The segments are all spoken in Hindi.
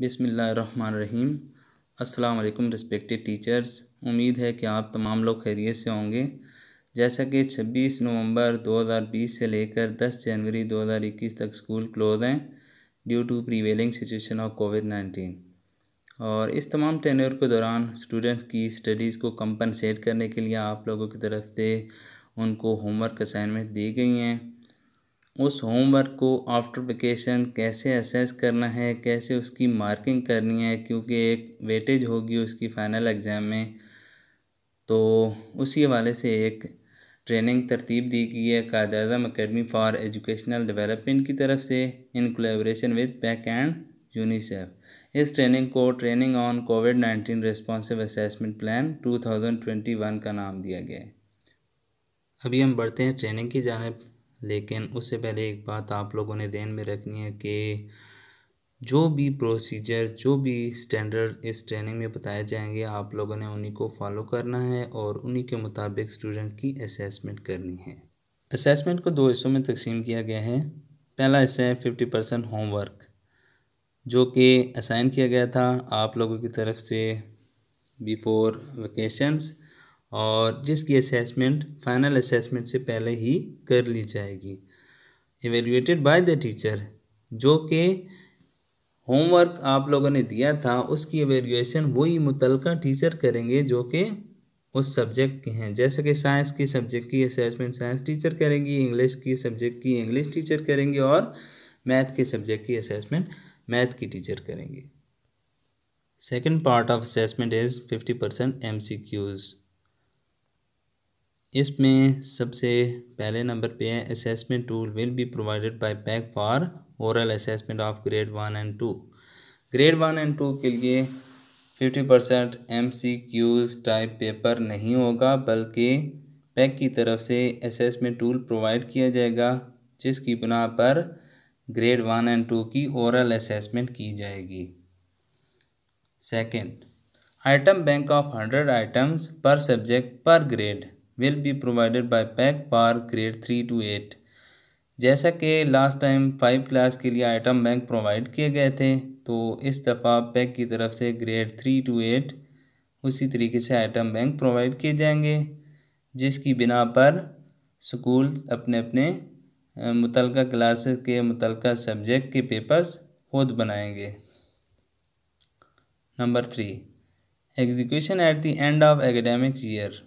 बिसमीम अस्सलाम रिस्पेक्टेड टीचर्स उम्मीद है कि आप तमाम लोग खैरियत से होंगे जैसा कि 26 नवंबर 2020 से लेकर 10 जनवरी 2021 तक स्कूल क्लोज हैं due to prevailing situation of COVID nineteen और इस तमाम टेनर के दौरान स्टूडेंट्स की स्टडीज़ को कंपनसेट करने के लिए आप लोगों की तरफ से उनको होमवर्क असाइनमेंट दी गई हैं उस होमवर्क को आफ्टर वेकेशन कैसे असेस करना है कैसे उसकी मार्किंग करनी है क्योंकि एक वेटेज होगी उसकी फ़ाइनल एग्ज़ाम में तो उसी हवाले से एक ट्रेनिंग तरतीब दी गई है कायद अजम अकेडमी फॉर एजुकेशनल डेवलपमेंट की तरफ से in collaboration with PEAC and UNICEF इस ट्रेनिंग को training on COVID nineteen responsive assessment plan 2021 का नाम दिया गया है अभी हम बढ़ते हैं ट्रेनिंग की जानब लेकिन उससे पहले एक बात आप लोगों ने ध्यान में रखनी है कि जो भी प्रोसीजर जो भी स्टैंडर्ड इस ट्रेनिंग में बताए जाएंगे आप लोगों ने उन्हीं को फॉलो करना है और उन्हीं के मुताबिक स्टूडेंट की असेसमेंट करनी है असेसमेंट को दो हिस्सों में तकसीम किया गया है पहला हिस्सा है फिफ्टी परसेंट होमवर्क जो कि असाइन किया गया था आप लोगों की तरफ से बिफोर वेकेशंस और जिसकी असेसमेंट फाइनल असेसमेंट से पहले ही कर ली जाएगी एवेल्यूएटेड बाय द टीचर जो कि होमवर्क आप लोगों ने दिया था उसकी एवेल्यूएशन वही मुतल टीचर करेंगे जो कि उस सब्जेक्ट के हैं जैसे कि साइंस की सब्जेक्ट की असेसमेंट साइंस टीचर करेंगी इंग्लिश की सब्जेक्ट की इंग्लिश टीचर करेंगे और मैथ के सब्जेक्ट की असेसमेंट मैथ की टीचर करेंगे second part of assessment is fifty percent M C Qs इसमें सबसे पहले नंबर पे है assessment tool will be provided by PEAC for oral assessment of grade one and two grade one and two के लिए fifty percent M C Qs type paper नहीं होगा बल्कि पैक की तरफ से असेसमेंट टूल प्रोवाइड किया जाएगा जिसकी बुना पर ग्रेड वन एंड टू की ओरल असेसमेंट की जाएगी second item bank of hundred items पर सब्जेक्ट पर grade will be provided by PEAC for grade three to eight जैसा कि लास्ट टाइम फाइव क्लास के लिए आइटम बैंक प्रोवाइड किए गए थे तो इस दफ़ा पैक की तरफ से ग्रेड थ्री टू एट उसी तरीके से आइटम बैंक प्रोवाइड किए जाएंगे जिसकी बिना पर स्कूल अपने अपने मुतल क्लासेस के मुतल सब्जेक्ट के पेपर्स खुद बनाएंगे number three execution at the end of academic year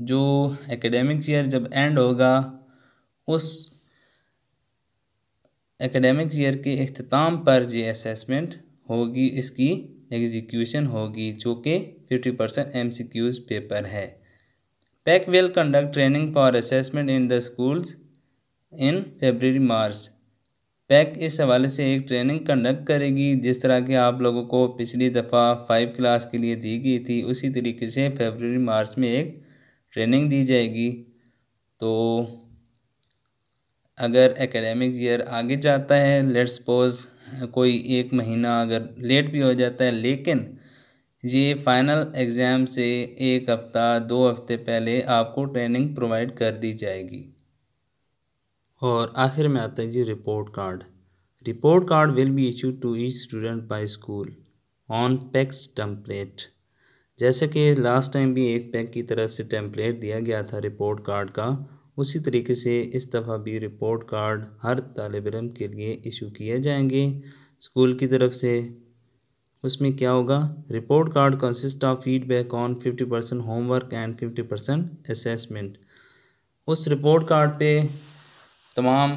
जो एकेडमिक ईयर जब एंड होगा उस एकेडमिक ईयर के अख्ताम पर ये असेसमेंट होगी इसकी एग्जीक्यूशन होगी जो कि fifty percent M C Qs paper है PEAC will conduct training for assessment in the schools in February March PEAC इस हवाले से एक ट्रेनिंग कंडक्ट करेगी जिस तरह के आप लोगों को पिछली दफ़ा फाइव क्लास के लिए दी गई थी उसी तरीके से फेबररी मार्च में एक ट्रेनिंग दी जाएगी तो अगर एकेडमिक ईयर आगे जाता है लेट सपोज कोई एक महीना अगर लेट भी हो जाता है लेकिन ये फ़ाइनल एग्ज़ाम से एक हफ़्ता दो हफ़्ते पहले आपको ट्रेनिंग प्रोवाइड कर दी जाएगी और आखिर में आता है जी report card report card will be issue to the student by school on PEAC's template जैसे कि लास्ट टाइम भी एक पैक की तरफ से टेम्पलेट दिया गया था रिपोर्ट कार्ड का उसी तरीके से इस दफ़ा भी रिपोर्ट कार्ड हर तालब इम के लिए इशू किए जाएंगे स्कूल की तरफ से उसमें क्या होगा report card consist of feedback on fifty percent homework and fifty percent assessment उस रिपोर्ट कार्ड पे तमाम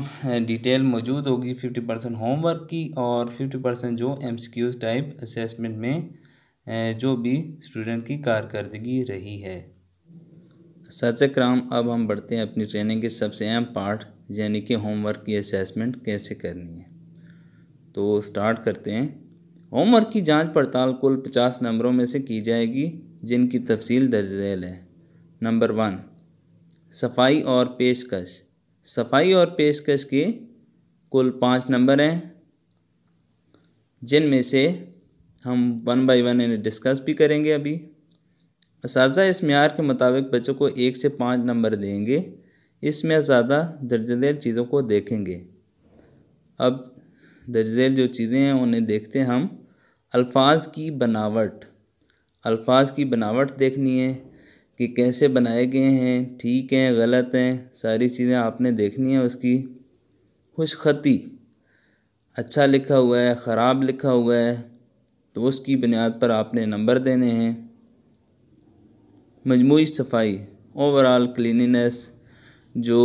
डिटेल मौजूद होगी फिफ्टी परसेंट होमवर्क की और फिफ्टी परसेंट जो एम टाइप असेसमेंट में जो भी स्टूडेंट की कारकर्दगी रही है साचक राम अब हम बढ़ते हैं अपनी ट्रेनिंग के सबसे अहम पार्ट यानी कि होमवर्क की असेसमेंट कैसे करनी है तो स्टार्ट करते हैं होमवर्क की जांच पड़ताल कुल पचास नंबरों में से की जाएगी जिनकी तफसील दर्ज झेल है नंबर वन सफाई और पेशकश सफाई और पेशकश के कुल पाँच नंबर हैं जिनमें से हम वन बाय वन इन्हें डिस्कस भी करेंगे अभी इस इसमार के मुताबिक बच्चों को एक से पाँच नंबर देंगे इसमें ज़्यादा दर्ज दैल चीज़ों को देखेंगे अब दर्ज दैल जो चीज़ें हैं उन्हें देखते हैं हम अल्फाज की बनावट अल्फाज की बनावट देखनी है कि कैसे बनाए गए हैं ठीक हैं गलत हैं सारी चीज़ें आपने देखनी है उसकी खुशखती अच्छा लिखा हुआ है ख़राब लिखा हुआ है तो उसकी बुनियाद पर आपने नंबर देने हैं मजमू सफाई ओवरऑल क्लिनिनेस जो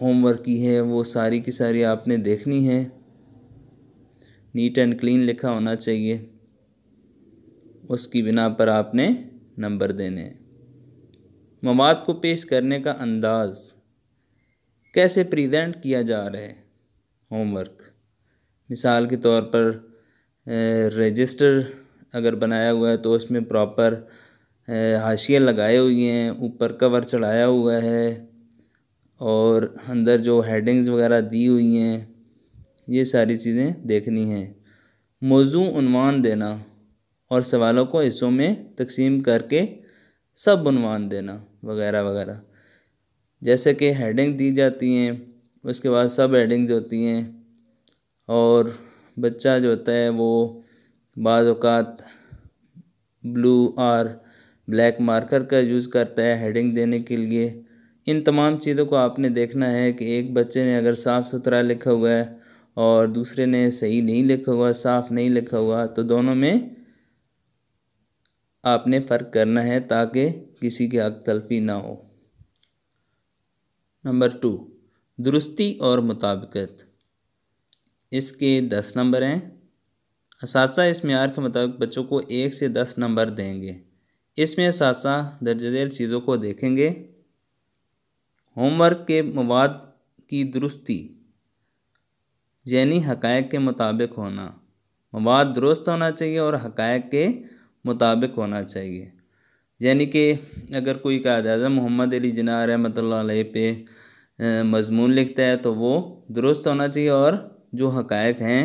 होमवर्क की है वो सारी की सारी आपने देखनी है नीट एंड क्लीन लिखा होना चाहिए उसकी बिना पर आपने नंबर देने हैं मवाद को पेश करने का अंदाज़ कैसे प्रेजेंट किया जा रहा है होमवर्क मिसाल के तौर पर रजिस्टर अगर बनाया हुआ है तो उसमें प्रॉपर हाशिए लगाए हुए हैं ऊपर कवर चढ़ाया हुआ है और अंदर जो हेडिंग्स वगैरह दी हुई हैं ये सारी चीज़ें देखनी हैं उनवान देना और सवालों को हिस्सों में तकसीम करके सब उनवान देना वगैरह वगैरह जैसे कि हेडिंग दी जाती हैं उसके बाद सब हेडिंग्स होती हैं और बच्चा जो होता है वो बाज़ ब्लू और ब्लैक मार्कर का यूज़ करता है हेडिंग देने के लिए इन तमाम चीज़ों को आपने देखना है कि एक बच्चे ने अगर साफ़ सुथरा लिखा हुआ है और दूसरे ने सही नहीं लिखा हुआ साफ़ नहीं लिखा हुआ तो दोनों में आपने फ़र्क करना है ताकि किसी की हक तलफी ना हो नंबर टू दुरुस्ती और मुताबिकत इसके दस नंबर हैं असासा इस मैार के मुताबिक बच्चों को एक से दस नंबर देंगे इसमें असासा दर्ज दैल चीज़ों को देखेंगे होमवर्क के मवाद की दुरुस्ती यानी हकायक के मुताबिक होना मवाद दुरुस्त होना चाहिए और हकायक के मुताबिक होना चाहिए यानी कि अगर कोई कायद अजम मोहम्मद अली जना रहमत पे मज़मून लिखता है तो वो दुरुस्त होना चाहिए और जो हकायक हैं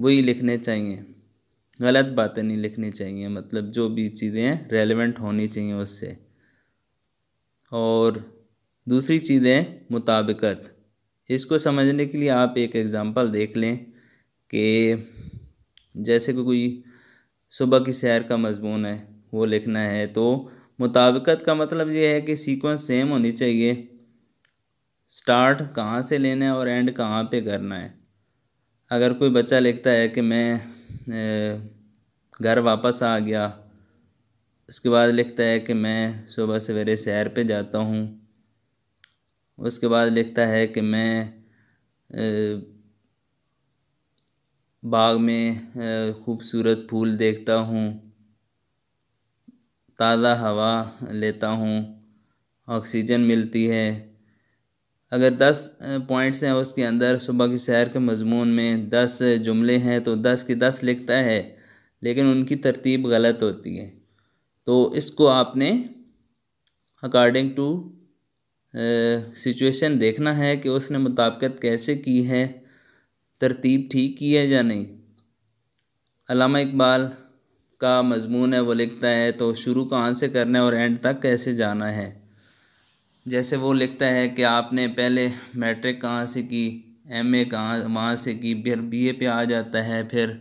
वही लिखने चाहिए गलत बातें नहीं लिखनी चाहिए मतलब जो भी चीज़ें रेलेवेंट होनी चाहिए उससे और दूसरी चीज़ें मुताबिकत इसको समझने के लिए आप एक एग्ज़ाम्पल देख लें कि जैसे कि कोई सुबह की सैर का मजमून है वो लिखना है तो मुताबिकत का मतलब ये है कि सीक्वेंस सेम होनी चाहिए स्टार्ट कहाँ से लेना है और एंड कहाँ पे करना है अगर कोई बच्चा लिखता है कि मैं घर वापस आ गया उसके बाद लिखता है कि मैं सुबह सवेरे सैर पे जाता हूँ उसके बाद लिखता है कि मैं बाग में खूबसूरत फूल देखता हूँ ताज़ा हवा लेता हूँ ऑक्सीजन मिलती है अगर दस पॉइंट्स हैं उसके अंदर सुबह की सैर के मजमून में दस जुमले हैं तो दस की दस लिखता है लेकिन उनकी तरतीब गलत होती है तो इसको आपने अकॉर्डिंग टू सिचुएशन देखना है कि उसने मुताबकत कैसे की है तरतीब ठीक की है या नहीं अलामा इकबाल का मजमून है वो लिखता है तो शुरू कहाँ से करना है और एंड तक कैसे जाना है जैसे वो लिखता है कि आपने पहले मैट्रिक कहाँ से की एम ए कहाँ वहाँ से की फिर बी ए पर आ जाता है फिर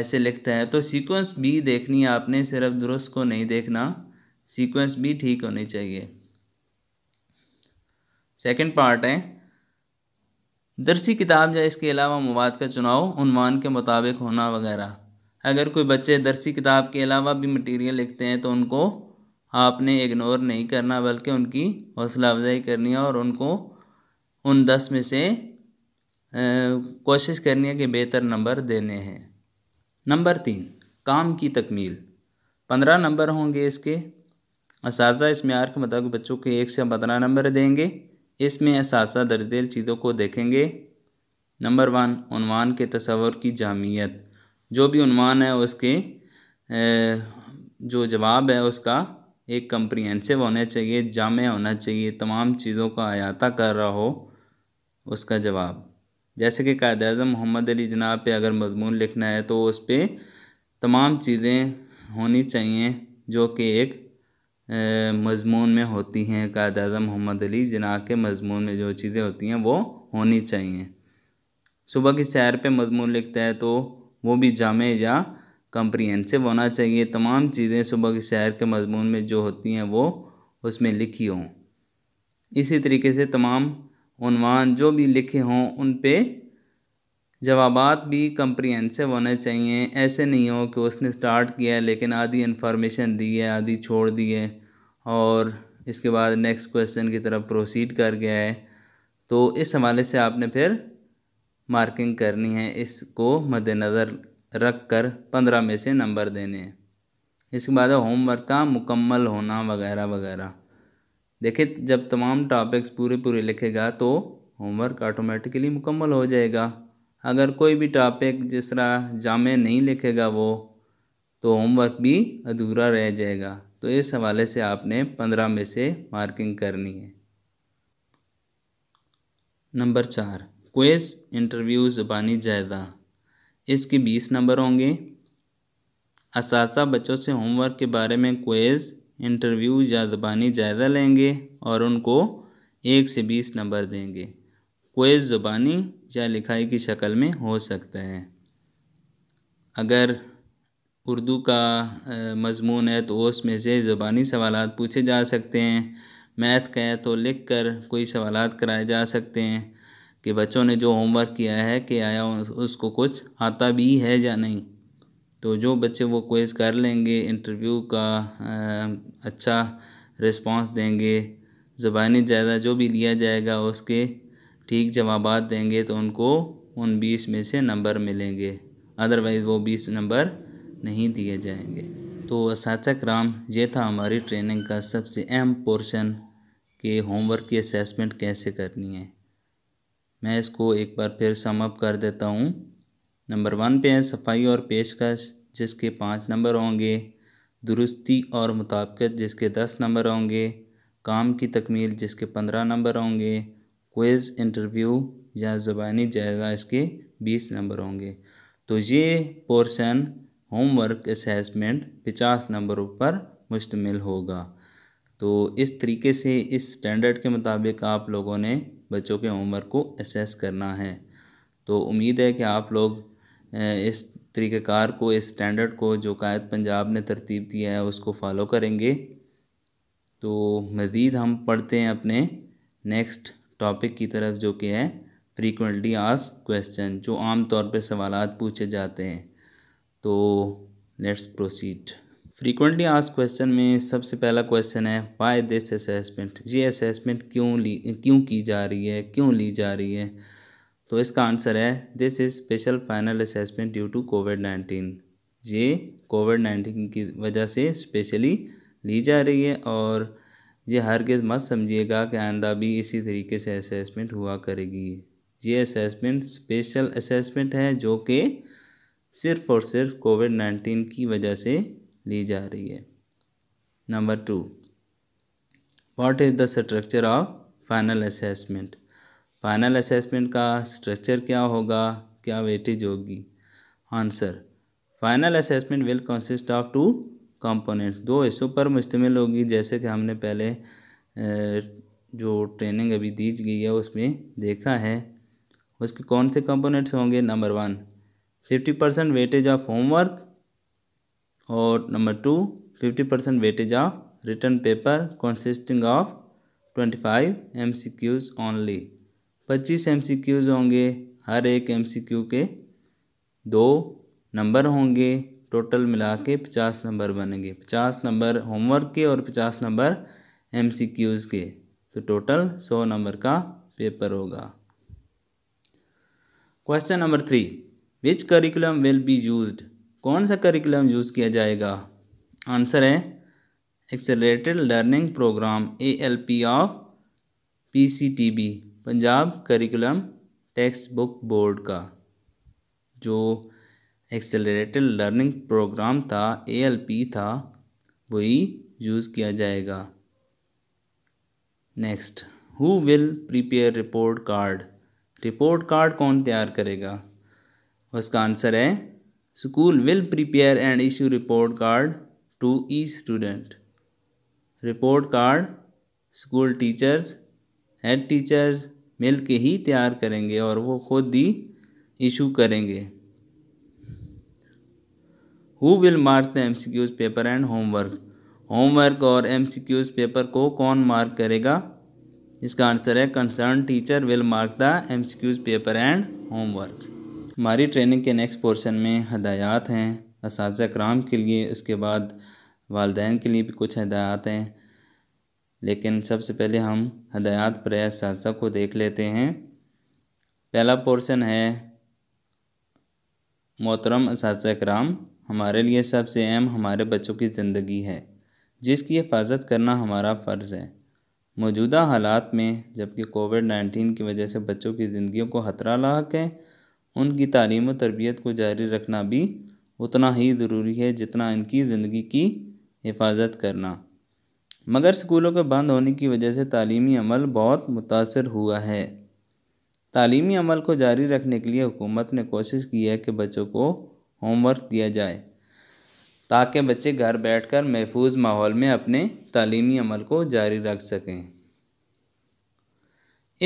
ऐसे लिखता है तो सीक्वेंस बी देखनी है आपने सिर्फ दुरुस्त को नहीं देखना सीक्वेंस बी ठीक होनी चाहिए सेकंड पार्ट है दरसी किताब या इसके अलावा मवाद का चुनाव उनवान के मुताबिक होना वगैरह अगर कोई बच्चे दरसी किताब के अलावा भी मटेरियल लिखते हैं तो उनको आपने इग्नोर नहीं करना बल्कि उनकी हौसला अफजाई करनी है और उनको उन दस में से कोशिश करनी है कि बेहतर नंबर देने हैं नंबर तीन काम की तकमील पंद्रह नंबर होंगे इसके इस इसमार के मुताबिक बच्चों के एक से पंद्रह नंबर देंगे इसमें इस दर्जेल चीज़ों को देखेंगे नंबर वन उनवान के तस्वर की जामियत जो भी उनवान है उसके जो जवाब है उसका एक कंप्रीहेंसिव होना चाहिए जामे होना चाहिए तमाम चीज़ों का अहाता कर रहा हो उसका जवाब जैसे कि कायद अजम मोहम्मद अली जनाब पे अगर मजमून लिखना है तो उस पर तमाम चीज़ें होनी चाहिए जो कि एक मजमून में होती हैं कायद अजम मोहम्मद अली जना के मजमून में जो चीज़ें होती हैं वो होनी चाहिए सुबह की सैर पे मजमून लिखता है तो वो भी जामे या कम्प्रीहेंसिव होना चाहिए तमाम चीज़ें सुबह के शहर के मजमून में जो होती हैं वो उसमें लिखी हों इसी तरीके से तमाम उनवान जो भी लिखे हों उन पे जवाब भी कम्प्रीहेंसिव होने चाहिए ऐसे नहीं हो कि उसने स्टार्ट किया है लेकिन आधी इन्फॉर्मेशन दी है आधी छोड़ दी है और इसके बाद नेक्स्ट क्वेश्चन की तरफ प्रोसीड कर गया है तो इस हवाले से आपने फिर मार्किंग करनी है इसको मद्दनज़र रख कर पंद्रह में से नंबर देने हैं इसके बाद होमवर्क का मुकम्मल होना वगैरह वगैरह देखिए जब तमाम टॉपिक्स पूरे पूरे लिखेगा तो होमवर्क ऑटोमेटिकली मुकम्मल हो जाएगा अगर कोई भी टॉपिक जिस तरह जामे नहीं लिखेगा वो तो होमवर्क भी अधूरा रह जाएगा तो इस हवाले से आपने पंद्रह में से मार्किंग करनी है नंबर चार क्वेज इंटरव्यू ज़बानी जायदा इसके बीस नंबर होंगे असासा बच्चों से होमवर्क के बारे में क्वेज इंटरव्यू या ज़बानी जायज़ा लेंगे और उनको एक से बीस नंबर देंगे क्वेज ज़ुबानी या लिखाई की शक्ल में हो सकता है अगर उर्दू का मजमून है तो उसमें से ज़ुबानी सवाल पूछे जा सकते हैं मैथ का है तो लिख कर कोई सवाल कराए जा सकते हैं कि बच्चों ने जो होमवर्क किया है कि आया उसको कुछ आता भी है या नहीं तो जो बच्चे वो क्वेज़ कर लेंगे इंटरव्यू का आ, अच्छा रिस्पांस देंगे ज़बानी ज़्यादा जो भी लिया जाएगा उसके ठीक जवाब देंगे तो उनको उन बीस में से नंबर मिलेंगे अदरवाइज़ वो बीस नंबर नहीं दिए जाएंगे तो इस राम ये था हमारी ट्रेनिंग का सबसे अहम पोर्शन कि होमवर्क की असेसमेंट कैसे करनी है मैं इसको एक बार फिर समअप कर देता हूँ नंबर वन पे है सफाई और पेशकश जिसके पाँच नंबर होंगे दुरुस्ती और मुताबिकत जिसके दस नंबर होंगे काम की तकमील जिसके पंद्रह नंबर होंगे क्विज़ इंटरव्यू या ज़बानी जायज़ा इसके बीस नंबर होंगे तो ये पोर्शन होमवर्क असेसमेंट पचास नंबरों पर मुश्तमिल होगा तो इस तरीके से इस स्टैंडर्ड के मुताबिक आप लोगों ने बच्चों के होमवर्क को असेस करना है तो उम्मीद है कि आप लोग इस तरीक़ार को इस स्टैंडर्ड को जो कायद पंजाब ने तरतीब दिया है उसको फॉलो करेंगे तो मज़ीद हम पढ़ते हैं अपने नेक्स्ट टॉपिक की तरफ जो कि है फ्रीक्वेंटली आस क्वेश्चन जो आम तौर पर सवाल पूछे जाते हैं तो लेट्स प्रोसीड फ्रीक्वेंटली आज क्वेश्चन में सबसे पहला क्वेश्चन है वाई दिस असेसमेंट ये असेसमेंट क्यों ली क्यों की जा रही है क्यों ली जा रही है तो इसका आंसर है this is special final assessment due to COVID nineteen ये कोविड नाइन्टीन की वजह से स्पेशली ली जा रही है और ये हर किस मत समझिएगा कि आइंदा भी इसी तरीके से असेसमेंट हुआ करेगी ये असेसमेंट स्पेशल असेसमेंट है जो कि सिर्फ़ और सिर्फ कोविड नाइन्टीन की वजह से ली जा रही है number two what is the structure of final assessment final assessment का स्ट्रक्चर क्या होगा क्या वेटेज होगी answer final assessment will consist of two components दो हिस्सों पर मुश्तमिल होगी जैसे कि हमने पहले जो ट्रेनिंग अभी दी गई है उसमें देखा है उसके कौन से कंपोनेंट्स होंगे number one fifty percent weightage of homework और number two fifty percent weightage of written paper consisting of twenty five M C Qs only पच्चीस एम सी क्यूज़ होंगे हर एक एम सी क्यू के दो नंबर होंगे टोटल मिला के पचास नंबर बनेंगे पचास नंबर होमवर्क के और पचास नंबर एम सी क्यूज़ के तो टोटल सौ नंबर का पेपर होगा question number three which curriculum will be used कौन सा करिकुलम यूज़ किया जाएगा आंसर है accelerated learning programme A L P of P C T B Punjab curriculum text book board का जो एक्सेलरेटेड लर्निंग प्रोग्राम था ए एल पी था वही यूज़ किया जाएगा next who will prepare report card report card कौन तैयार करेगा उसका आंसर है School will prepare and issue report card to each student. Report card school teachers head teachers मिल के ही तैयार करेंगे और वो खुद ही इशू करेंगे who will mark the M C Qs paper and homework homework और एम सी क्यूज़ पेपर को कौन मार्क करेगा इसका आंसर है concern teacher will mark the M C Qs paper and homework हमारी ट्रेनिंग के नेक्स्ट पोर्शन में हदायत हैं इस कराम के लिए उसके बाद वालदे के लिए भी कुछ हदायत हैं लेकिन सबसे पहले हम हदायत पर इस को देख लेते हैं पहला पोर्शन है मोहतरम इस कराम हमारे लिए सबसे अहम हमारे बच्चों की ज़िंदगी है जिसकी हिफाजत करना हमारा फ़र्ज़ है मौजूदा हालात में जबकि कोविड नाइन्टीन की वजह से बच्चों की ज़िंदगियों को ख़तरा लाक है उनकी तालीम और तरबियत को जारी रखना भी उतना ही ज़रूरी है जितना इनकी ज़िंदगी की हिफाजत करना मगर स्कूलों के बंद होने की वजह से तालीमी अमल बहुत मुतासर हुआ है तालीमी अमल को जारी रखने के लिए हुकूमत ने कोशिश की है कि बच्चों को होमवर्क दिया जाए ताकि बच्चे घर बैठकर महफूज माहौल में अपने तालीमी अमल को जारी रख सकें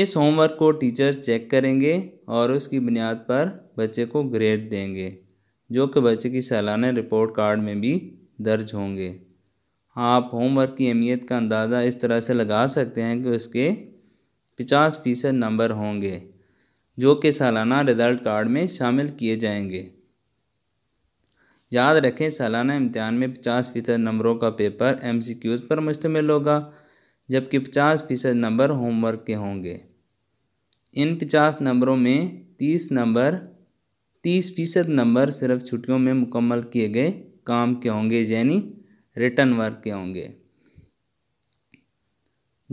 इस होमवर्क को टीचर्स चेक करेंगे और उसकी बुनियाद पर बच्चे को ग्रेड देंगे जो कि बच्चे की सालाना रिपोर्ट कार्ड में भी दर्ज होंगे आप होमवर्क की अहमियत का अंदाज़ा इस तरह से लगा सकते हैं कि उसके पचास फीसद नंबर होंगे जो कि सालाना रिज़ल्ट कार्ड में शामिल किए जाएंगे याद रखें सालाना इम्तहान में पचास फीसद नंबरों का पेपर क्यूज़ पर मुश्तमिल होगा जबकि पचास फीसद नंबर होमवर्क के होंगे इन पचास नंबरों में तीस नंबर तीस फीसद नंबर सिर्फ छुट्टियों में मुकम्मल किए गए काम के होंगे यानी रिटर्न वर्क के होंगे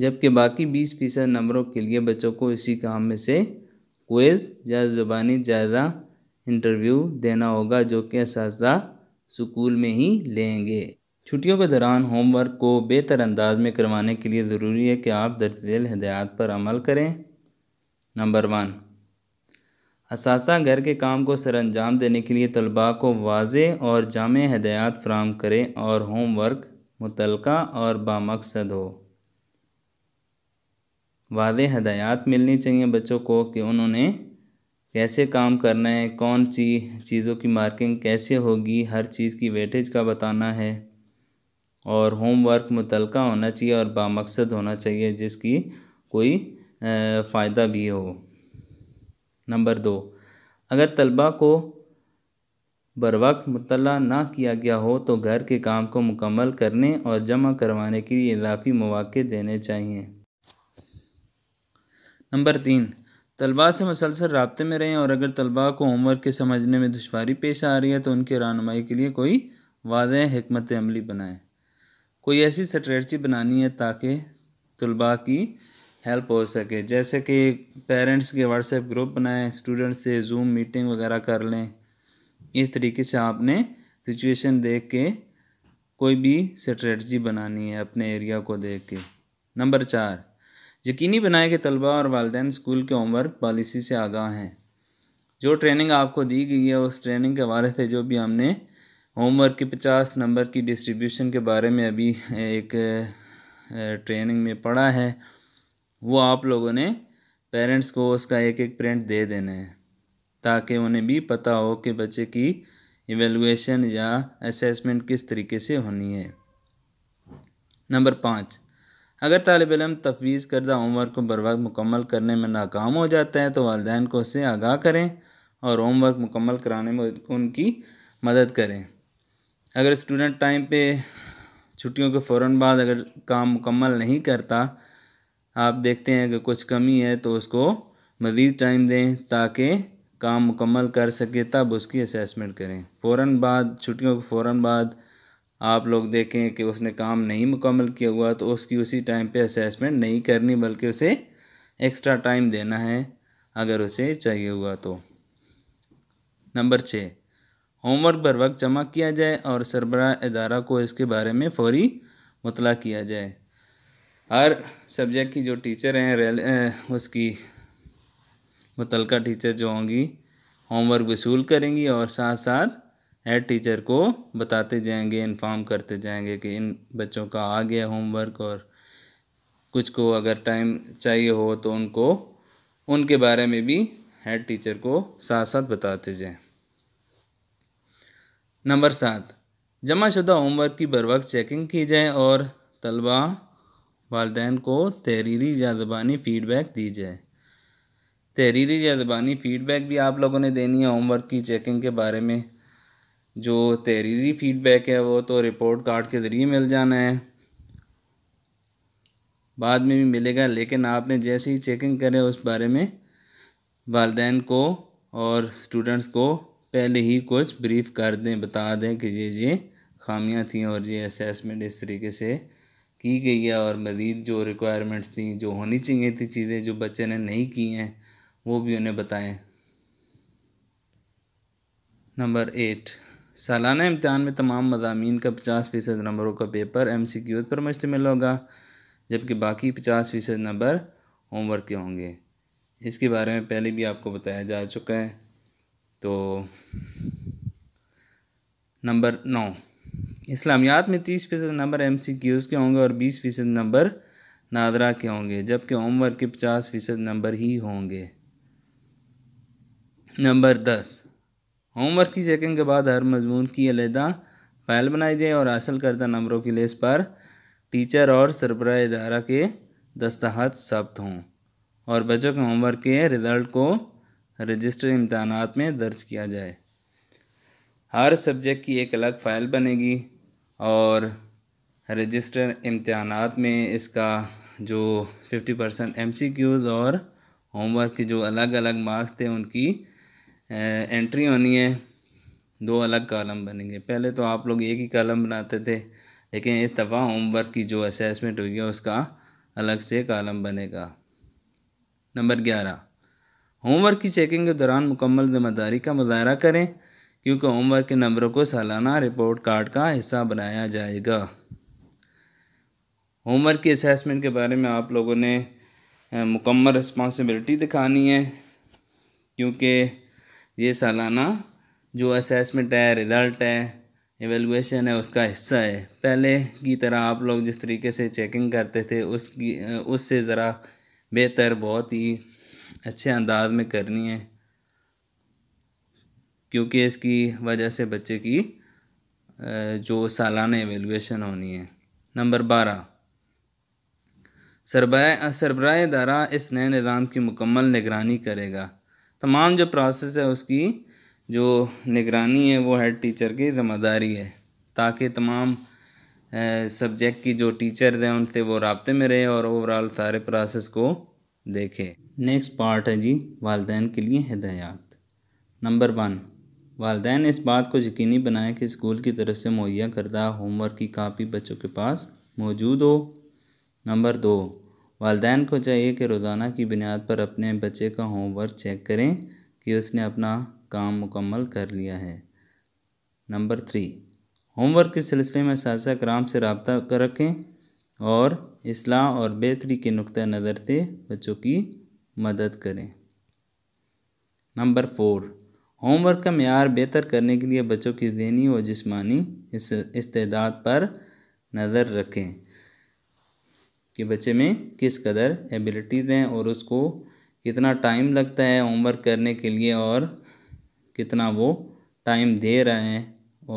जबकि बाकी बीस फीसद नंबरों के लिए बच्चों को इसी काम में से क्वेज या ज़ुबानी ज़्यादा इंटरव्यू देना होगा जो कि इस स्कूल में ही लेंगे छुट्टियों के दौरान होमवर्क को बेहतर अंदाज में करवाने के लिए ज़रूरी है कि आप दर्जल हदायत पर अमल करें नंबर वन असास घर के काम को सर अंजाम देने के लिए तलबा को वाज और जाम हदायत फ्राहम करें और होमवर्क मुतल और बामकसद हो वाद हदायत मिलनी चाहिए बच्चों को कि उन्होंने कैसे काम करना है कौन सी चीज़ों की मार्किंग कैसे होगी हर चीज़ की वेटेज का बताना है और होमवर्क मुतलका होना चाहिए और बामकसद होना चाहिए जिसकी कोई फ़ायदा भी हो नंबर दो अगर तलबा को बर वक्त मुतला ना किया गया हो तो घर के काम को मुकम्मल करने और जमा करवाने के लिए इजाफी मौाक़े देने चाहिए नंबर तीन तलबा से मुसलसल रबते में रहें और अगर तलबा को होमवर्क के समझने में दुशारी पेश आ रही है तो उनके रहनमाई के लिए कोई वाज हमत अमली बनाएँ कोई ऐसी स्ट्रेटजी बनानी है ताकि तलबा की हेल्प हो सके जैसे कि पेरेंट्स के व्हाट्सएप ग्रुप बनाएं स्टूडेंट्स से जूम मीटिंग वगैरह कर लें इस तरीके से आपने सिचुएशन देख के कोई भी स्ट्रेटजी बनानी है अपने एरिया को देख के नंबर चार यकीनी बनाएं कि तलबा और वालदेन स्कूल के होमवर्क पॉलिसी से आगाह हैं जो ट्रेनिंग आपको दी गई है उस ट्रेनिंग के हवाले से जो भी हमने होमवर्क के पचास नंबर की डिस्ट्रीब्यूशन के बारे में अभी एक ट्रेनिंग में पढ़ा है वो आप लोगों ने पेरेंट्स को उसका एक एक प्रिंट दे देना है ताकि उन्हें भी पता हो कि बच्चे की इवेलुएशन या असेसमेंट किस तरीके से होनी है नंबर पाँच अगर तालब इलम तफवीज़ करदा होमवर्क को बर वक्त मुकम्मल करने में नाकाम हो जाता है तो वालदेन को उससे आगाह करें और होमवर्क मुकम्मल कराने में उनकी मदद करें अगर स्टूडेंट टाइम पे छुट्टियों के फ़ौर बाद अगर काम मुकम्मल नहीं करता आप देखते हैं कि कुछ कमी है तो उसको मज़ीद टाइम दें ताकि काम मुकम्मल कर सके तब उसकी असेसमेंट करें फ़ौर बाद छुट्टियों के फ़ौर बाद आप लोग देखें कि उसने काम नहीं मुकम्मल किया हुआ तो उसकी उसी टाइम पे असेसमेंट नहीं करनी बल्कि उसे एक्स्ट्रा टाइम देना है अगर उसे चाहिए हुआ तो नंबर छः होमवर्क बर वक्त जमा किया जाए और सरबराह अदारा को इसके बारे में फौरी मुतला किया जाए हर सब्जेक्ट की जो टीचर हैं रेल उसकी मुतल टीचर जो होंगी होमवर्क वसूल करेंगी और साथ साथ हेड टीचर को बताते जाएंगे इन्फॉर्म करते जाएंगे कि इन बच्चों का आ गया होमवर्क और कुछ को अगर टाइम चाहिए हो तो उनको उनके बारे में भी हेड टीचर को साथ साथ बताते जाएं नंबर सात जमाशुदा होमवर्क की बर वक्त चेकिंग की जाए और तलबा वालदेन को तहरीरी या ज़बानी फ़ीडबैक दी जाए तहरीरी या ज़बानी फ़ीडबैक भी आप लोगों ने देनी है होमवर्क की चेकिंग के बारे में जो तहरीरी फ़ीडबैक है वो तो रिपोर्ट कार्ड के ज़रिए मिल जाना है बाद में भी मिलेगा लेकिन आपने जैसे ही चेकिंग करें उस बारे में वालदेन को और स्टूडेंट्स को पहले ही कुछ ब्रीफ कर दें बता दें कि ये ये खामियां थी और ये असेसमेंट इस तरीके से की गई है और मजीद जो रिक्वायरमेंट्स थी जो होनी चाहिए थी चीज़ें जो बच्चे ने नहीं की हैं वो भी उन्हें बताएं नंबर एट सालाना इम्तहान में तमाम मजामी का पचास फ़ीसद नंबरों का पेपर एम सी क्यूज़ पर मुश्तमिल होगा जबकि बाकी पचास फ़ीसद नंबर होमवर्क के होंगे इसके बारे में पहले भी आपको बताया जा चुका है तो नंबर नौ इस्लामियात में तीस फीसद नंबर एम सी क्यूज़ के होंगे और बीस फीसद नंबर नादरा के होंगे जबकि उम्र के पचास फीसद नंबर ही होंगे नंबर दस होमवर्क की चेकिंग के बाद हर मजमून की अलहदा फाइल बनाई जाए और हासिल करदा नंबरों की लिस्ट पर टीचर और सरबरा इदारा के दस्ताहत सब्त हों और बच्चों के होमवर्क के रिजल्ट को रजिस्टर इम्तहान में दर्ज किया जाए हर सब्जेक्ट की एक अलग फ़ाइल बनेगी और रजिस्टर इम्तहान में इसका जो 50 परसेंट एम और होमवर्क के जो अलग अलग मार्क्स थे उनकी एंट्री होनी है दो अलग कॉलम बनेंगे पहले तो आप लोग एक ही कॉलम बनाते थे लेकिन इस दफ़ा होमवर्क की जो असेसमेंट होगी उसका अलग से कॉलम बनेगा नंबर ग्यारह होमवर्क की चेकिंग के दौरान मुकम्मल जिम्मेदारी का मुजाहरा करें क्योंकि होमवर्क के नंबरों को सालाना रिपोर्ट कार्ड का हिस्सा बनाया जाएगा होमवर्क की असेसमेंट के बारे में आप लोगों ने मुकम्मल रिस्पॉन्सिबिलिटी दिखानी है क्योंकि ये सालाना जो असेसमेंट है रिज़ल्ट है एवेलुएशन है उसका हिस्सा है पहले की तरह आप लोग जिस तरीके से चेकिंग करते थे उसकी उससे ज़रा बेहतर बहुत ही अच्छे अंदाज में करनी है क्योंकि इसकी वजह से बच्चे की जो सालाना एवेलुएशन होनी है नंबर बारह सरबरा सरबराह इदारा इस नए निज़ाम की मुकम्मल निगरानी करेगा तमाम जो प्रोसेस है उसकी जो निगरानी है वो हेड टीचर की ज़िम्मेदारी है ताकि तमाम सब्जेक्ट की जो टीचर हैं उनसे वो रबते में रहे और ओवरऑल सारे प्रोसेस को देखें नेक्स्ट पार्ट है जी वालदेन के लिए हदायत नंबर वन वालदेन इस बात को यकीनी बनाएं कि स्कूल की तरफ से मुहैया करदा होमवर्क की कापी बच्चों के पास मौजूद हो नंबर दो वालदेन को चाहिए कि रोज़ाना की बुनियाद पर अपने बच्चे का होमवर्क चेक करें कि उसने अपना काम मुकम्मल कर लिया है नंबर थ्री होमवर्क के सिलसिले में साजा कराम से रबता रखें और असलाह और बेहतरी के नुक़ नज़र से बच्चों की मदद करें नंबर फोर होमवर्क का मैार बेहतर करने के लिए बच्चों की जहनी और जिसमानी इस इस्तेदाद पर नज़र रखें कि बच्चे में किस कदर एबिलिटीज़ हैं और उसको कितना टाइम लगता है होमवर्क करने के लिए और कितना वो टाइम दे रहा है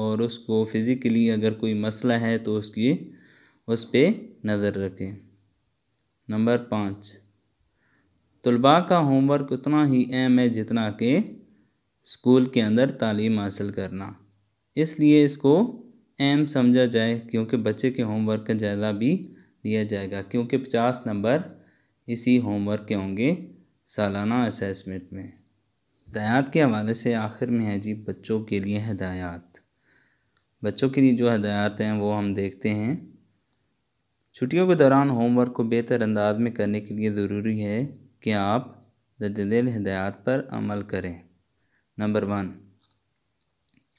और उसको फिज़िकली अगर कोई मसला है तो उसकी उस पर नज़र रखें नंबर पाँच तलबा का होमवर्क उतना ही अहम है जितना कि स्कूल के अंदर तालीम हासिल करना इसलिए इसको अहम समझा जाए क्योंकि बच्चे के होमवर्क का ज़्यादा भी दिया जाएगा क्योंकि पचास नंबर इसी होमवर्क के होंगे सालाना असेसमेंट में हदायात के हवाले से आखिर में है जी बच्चों के लिए हदायात बच्चों के लिए जो हदायात हैं वो हम देखते हैं छुट्टियों के दौरान होमवर्क को बेहतर अंदाज में करने के लिए ज़रूरी है कि आप जदीद हदायात पर अमल करें नंबर वन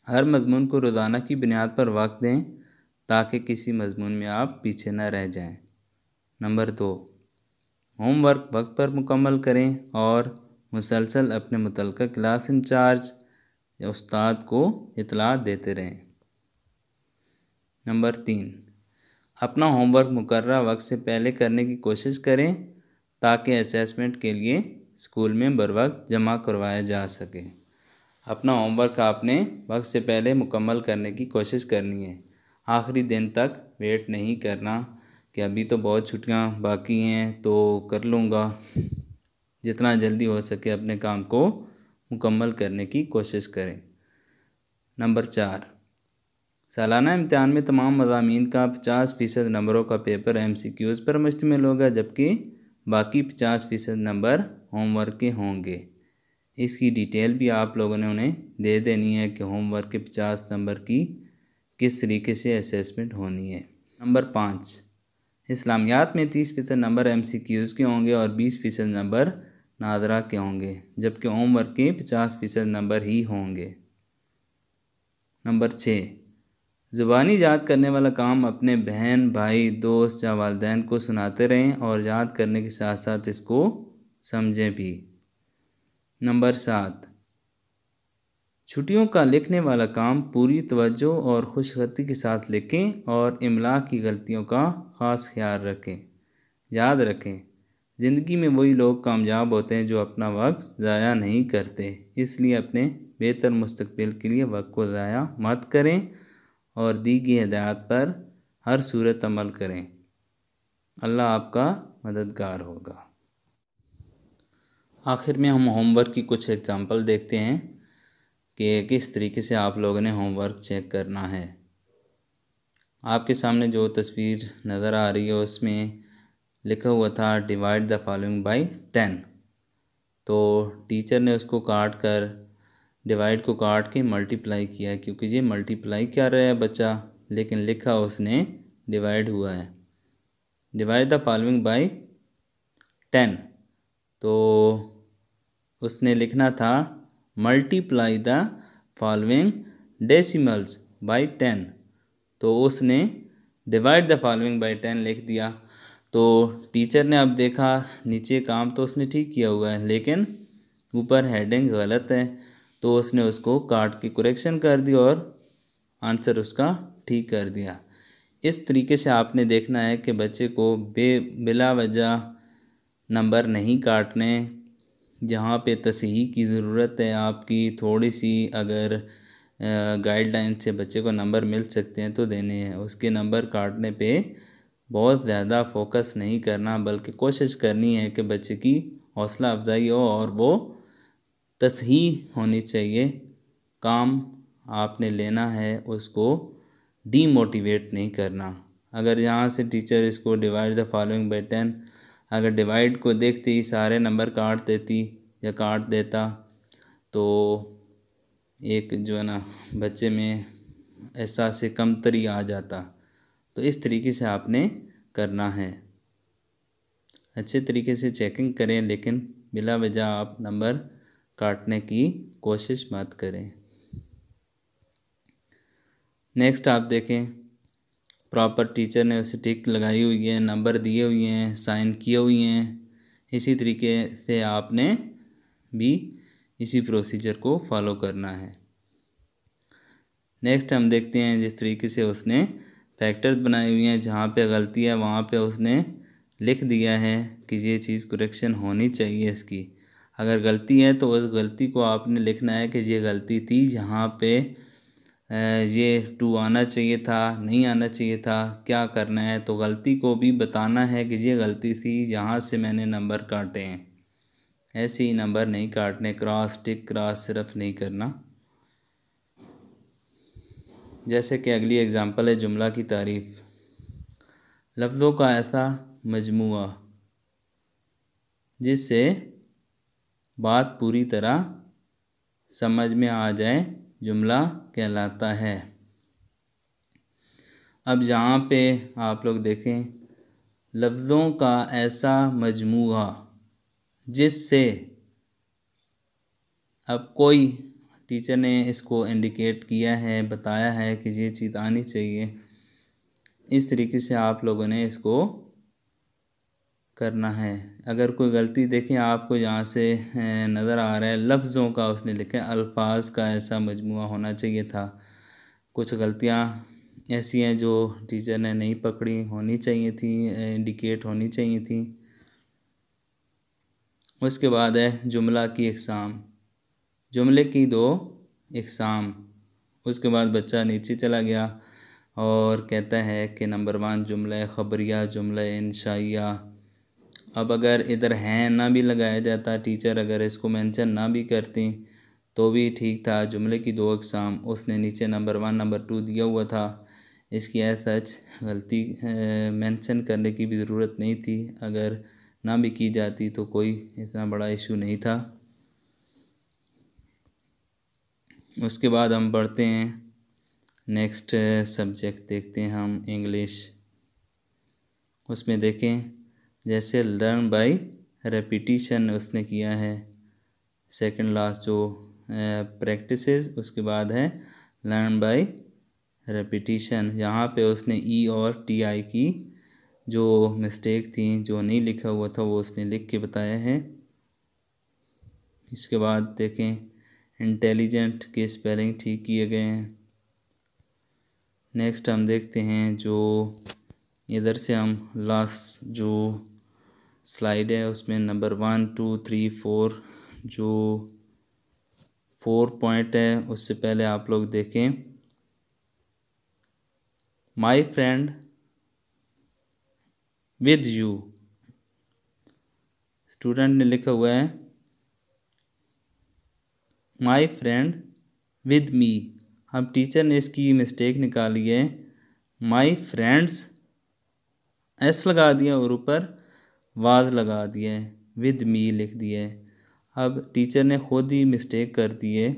हर मजमून को रोज़ाना की बुनियाद पर वक्त दें ताकि किसी मजमून में आप पीछे न रह जाएं। नंबर दो होमवर्क वक्त पर मुकम्मल करें और मुसलसल अपने मुतल क्लास इंचार्ज या उस्ताद को इतला देते रहें नंबर तीन अपना होमवर्क मुकर वक्त से पहले करने की कोशिश करें ताकि असेसमेंट के लिए स्कूल में बर वक्त जमा करवाया जा सके अपना होमवर्क आपने वक्त से पहले मुकम्मल करने की कोशिश करनी है आखिरी दिन तक वेट नहीं करना कि अभी तो बहुत छुट्टियां बाकी हैं तो कर लूँगा जितना जल्दी हो सके अपने काम को मुकम्मल करने की कोशिश करें नंबर चार सालाना इम्तहान में तमाम मजामी का पचास फ़ीसद नंबरों का पेपर एम सी क्यूज़ पर मुश्तमिल होगा जबकि बाकी पचास फीसद नंबर होमवर्क के होंगे इसकी डिटेल भी आप लोगों ने उन्हें दे देनी है कि होमवर्क के पचास नंबर की किस तरीके से असेसमेंट होनी है नंबर पाँच इस्लामियात में तीस फीसद नंबर एम सी क्यूज़ के होंगे और बीस फीसद नंबर नादरा के होंगे जबकि होमवर्क के पचास फीसद नंबर ही होंगे नंबर छः ज़ुबानी याद करने वाला काम अपने बहन भाई दोस्त या वालदेन को सुनाते रहें और याद करने के साथ साथ इसको समझें भी नंबर सात छुट्टियों का लिखने वाला काम पूरी तवज्जो और खुशखती के साथ लिखें और इमला की गलतियों का ख़ास ख्याल रखें याद रखें ज़िंदगी में वही लोग कामयाब होते हैं जो अपना वक्त ज़ाया नहीं करते इसलिए अपने बेहतर मुस्तबिल के लिए वक्त को ज़ाया मत करें और दी गई हदायत पर हर सूरत अमल करें अल्लाह आपका मददगार होगा आखिर में हम होमवर्क की कुछ एग्ज़ाम्पल देखते हैं कि किस तरीके से आप लोगों ने होमवर्क चेक करना है आपके सामने जो तस्वीर नज़र आ रही है उसमें लिखा हुआ था divide the following by ten तो टीचर ने उसको काट कर डिवाइड को काट के मल्टीप्लाई किया है क्योंकि ये मल्टीप्लाई कर रहा है बच्चा लेकिन लिखा उसने डिवाइड हुआ है divide the following by ten तो उसने लिखना था multiply the following decimals by ten तो उसने divide the following by ten लिख दिया तो टीचर ने अब देखा नीचे काम तो उसने ठीक किया हुआ है लेकिन ऊपर हेडिंग गलत है तो उसने उसको काट के करेक्शन कर दिया और आंसर उसका ठीक कर दिया इस तरीके से आपने देखना है कि बच्चे को बे बिला वजह नंबर नहीं काटने जहाँ पे तसही की ज़रूरत है आपकी थोड़ी सी अगर गाइडलाइन से बच्चे को नंबर मिल सकते हैं तो देने हैं उसके नंबर काटने पे बहुत ज़्यादा फोकस नहीं करना बल्कि कोशिश करनी है कि बच्चे की हौसला अफजाई हो और वो तसही होनी चाहिए काम आपने लेना है उसको डीमोटिवेट नहीं करना अगर यहाँ से टीचर इसको divide the following by ten अगर डिवाइड को देखते ही सारे नंबर काट देती या काट देता तो एक जो है ना बच्चे में ऐसा से कमतरी आ जाता तो इस तरीके से आपने करना है अच्छे तरीके से चेकिंग करें लेकिन बिला वजह आप नंबर काटने की कोशिश मत करें नेक्स्ट आप देखें प्रॉपर टीचर ने उसे टिक लगाई हुई है नंबर दिए हुए हैं साइन किए हुए हैं इसी तरीके से आपने भी इसी प्रोसीजर को फॉलो करना है नेक्स्ट हम देखते हैं जिस तरीके से उसने फैक्टर्स बनाए हुए हैं जहाँ पे गलती है वहाँ पे उसने लिख दिया है कि ये चीज़ करेक्शन होनी चाहिए इसकी अगर गलती है तो उस गलती को आपने लिखना है कि ये गलती थी जहाँ पे ये टू आना चाहिए था नहीं आना चाहिए था क्या करना है तो गलती को भी बताना है कि ये गलती थी जहाँ से मैंने नंबर काटे हैं ऐसे ही नंबर नहीं काटने क्रॉस टिक क्रॉस सिर्फ नहीं करना जैसे कि अगली एग्ज़ाम्पल है जुमला की तारीफ़ लफ्ज़ों का ऐसा मजमू जिससे बात पूरी तरह समझ में आ जाए जुमला कहलाता है अब जहाँ पे आप लोग देखें लफ्ज़ों का ऐसा मजमू जिससे अब कोई टीचर ने इसको इंडिकेट किया है बताया है कि ये चीज़ आनी चाहिए इस तरीके से आप लोगों ने इसको करना है अगर कोई गलती देखें आपको यहाँ से नज़र आ रहा है लफ्ज़ों का उसने लिखा है अल्फाज का ऐसा मजमू होना चाहिए था कुछ गलतियाँ ऐसी हैं जो टीचर ने नहीं पकड़ी होनी चाहिए थी इंडिकेट होनी चाहिए थी उसके बाद है जुमला की इकसाम जुमले की दो इकसाम उसके बाद बच्चा नीचे चला गया और कहता है कि नंबर वन जुमला ख़बरिया जुमला इनशाइया अब अगर इधर हैं ना भी लगाया जाता टीचर अगर इसको मेंशन ना भी करती तो भी ठीक था जुमले की दो अकसाम उसने नीचे नंबर वन नंबर टू दिया हुआ था इसकी एस सच गलती मेंशन करने की भी ज़रूरत नहीं थी अगर ना भी की जाती तो कोई इतना बड़ा इशू नहीं था उसके बाद हम पढ़ते हैं नेक्स्ट सब्जेक्ट देखते हैं हम इंग्लिश उसमें देखें जैसे लर्न बाय रेपिटिशन उसने किया है सेकंड लास्ट जो प्रैक्टिस उसके बाद है लर्न बाय रेपिटिशन यहाँ पे उसने ई e और टी आई की जो मिस्टेक थी जो नहीं लिखा हुआ था वो उसने लिख के बताया है इसके बाद देखें इंटेलिजेंट के स्पेलिंग ठीक किए गए हैं नेक्स्ट हम देखते हैं जो इधर से हम लास्ट जो स्लाइड है उसमें number one two three four जो फोर पॉइंट है उससे पहले आप लोग देखें my friend with you student ने लिखा हुआ है माय फ्रेंड विद मी अब टीचर ने इसकी मिस्टेक निकाली है माय फ्रेंड्स एस लगा दिया और ऊपर वाज लगा दिए विद मी लिख दिए अब टीचर ने खुद ही मिस्टेक कर दिए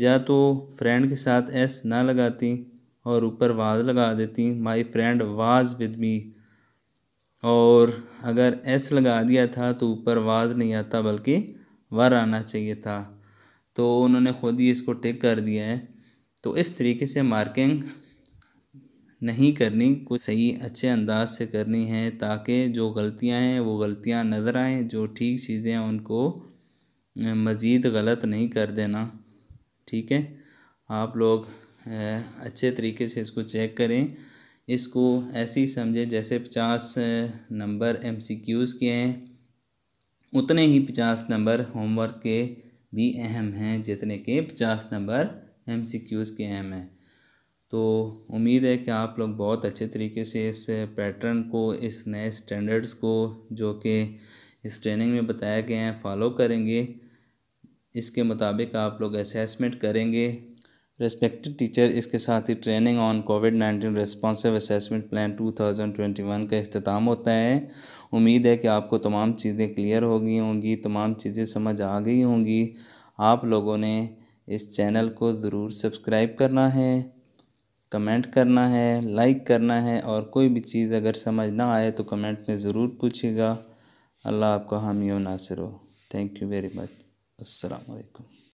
या तो फ्रेंड के साथ एस ना लगाती और ऊपर वाज लगा देती my friend was with me और अगर एस लगा दिया था तो ऊपर वाज नहीं आता बल्कि वर आना चाहिए था तो उन्होंने खुद ही इसको टिक कर दिया है तो इस तरीके से मार्किंग नहीं करनी कुछ सही अच्छे अंदाज से करनी है ताकि जो गलतियां हैं वो गलतियां नज़र आएँ जो ठीक चीज़ें हैं उनको मज़ीद गलत नहीं कर देना ठीक है आप लोग अच्छे तरीके से इसको चेक करें इसको ऐसे ही समझें जैसे पचास नंबर एम सी क्यूज़ के हैं उतने ही पचास नंबर होमवर्क के भी अहम हैं जितने के पचास नंबर एम सी क्यूज़ के अहम हैं तो उम्मीद है कि आप लोग बहुत अच्छे तरीके से इस पैटर्न को इस नए स्टैंडर्ड्स को जो कि इस ट्रेनिंग में बताया गया है फॉलो करेंगे इसके मुताबिक आप लोग असेसमेंट करेंगे रेस्पेक्टेड टीचर इसके साथ ही training on COVID nineteen responsive assessment plan 2021 का अख्ताम होता है उम्मीद है कि आपको तमाम चीज़ें क्लियर हो गई होंगी तमाम चीज़ें समझ आ गई होंगी आप लोगों ने इस चैनल को ज़रूर सब्सक्राइब करना है कमेंट करना है लाइक करना है और कोई भी चीज़ अगर समझ ना आए तो कमेंट में ज़रूर पूछिएगा अल्लाह आपका हामी नासिर हो थैंक यू वेरी मच अस्सलाम वालेकुम